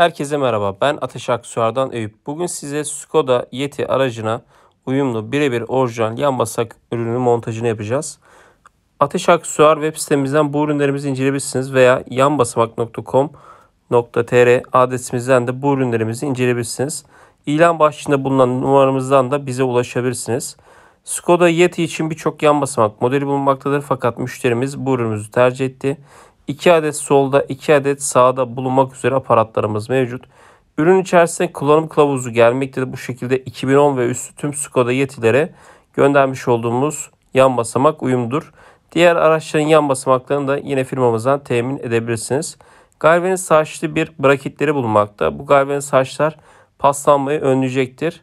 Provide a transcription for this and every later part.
Herkese merhaba. Ben Ateş Aksuar'dan Eyüp. Bugün size Skoda Yeti aracına uyumlu birebir orijinal yan basak ürünü montajını yapacağız. Ateş Aksuar web sitemizden bu ürünlerimizi inceleyebilirsiniz veya yanbasamak.com.tr adresimizden de bu ürünlerimizi inceleyebilirsiniz. İlan başlığında bulunan numaramızdan da bize ulaşabilirsiniz. Skoda Yeti için birçok yan basamak modeli bulunmaktadır fakat müşterimiz bu ürünümüzü tercih etti. 2 adet solda 2 adet sağda bulunmak üzere aparatlarımız mevcut. Ürün içerisinde kullanım kılavuzu gelmektedir. Bu şekilde 2010 ve üstü tüm Skoda yetilere göndermiş olduğumuz yan basamak uyumdur. Diğer araçların yan basamaklarını da yine firmamızdan temin edebilirsiniz. Galvaniz saçlı bir braketleri bulunmakta. Bu galvaniz saçlar paslanmayı önleyecektir.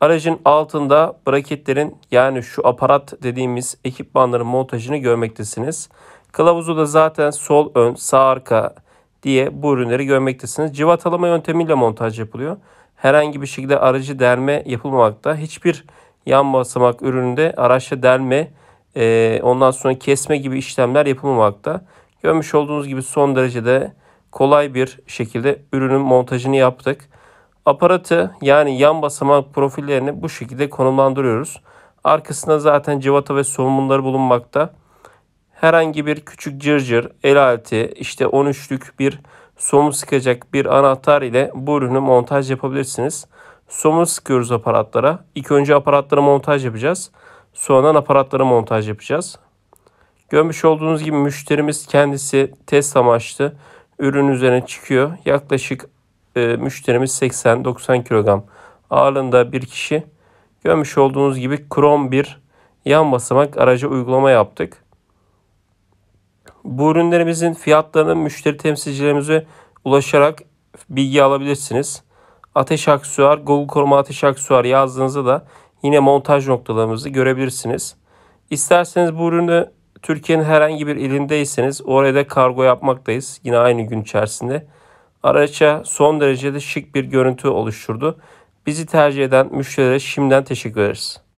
Aracın altında braketlerin yani şu aparat dediğimiz ekipmanların montajını görmektesiniz. Kılavuzu da zaten sol ön, sağ arka diye bu ürünleri görmektesiniz. Civatalama yöntemiyle montaj yapılıyor. Herhangi bir şekilde aracı delme yapılmamakta. Hiçbir yan basamak ürününde araçla delme, e, ondan sonra kesme gibi işlemler yapılmamakta. Görmüş olduğunuz gibi son derecede kolay bir şekilde ürünün montajını yaptık. Aparatı yani yan basamak profillerini bu şekilde konumlandırıyoruz. Arkasında zaten civata ve somunları bulunmakta herhangi bir küçük cırcır, el aleti, işte 13'lük bir somu sıkacak bir anahtar ile bu ürünü montaj yapabilirsiniz. Somu sıkıyoruz aparatlara. İlk önce aparatlara montaj yapacağız. Sonradan aparatlara montaj yapacağız. Görmüş olduğunuz gibi müşterimiz kendisi test amaçlı ürün üzerine çıkıyor. Yaklaşık e, müşterimiz 80-90 kilogram ağırlığında bir kişi. Görmüş olduğunuz gibi krom bir yan basamak araca uygulama yaptık. Bu ürünlerimizin fiyatlarını müşteri temsilcilerimize ulaşarak bilgi alabilirsiniz. Ateş aksesuar, Google koruma ateş aksesuar yazdığınızda da yine montaj noktalarımızı görebilirsiniz. İsterseniz bu ürünü Türkiye'nin herhangi bir ilindeyseniz oraya da kargo yapmaktayız. Yine aynı gün içerisinde. Araça son derecede şık bir görüntü oluşturdu. Bizi tercih eden müşterilere şimdiden teşekkür ederiz.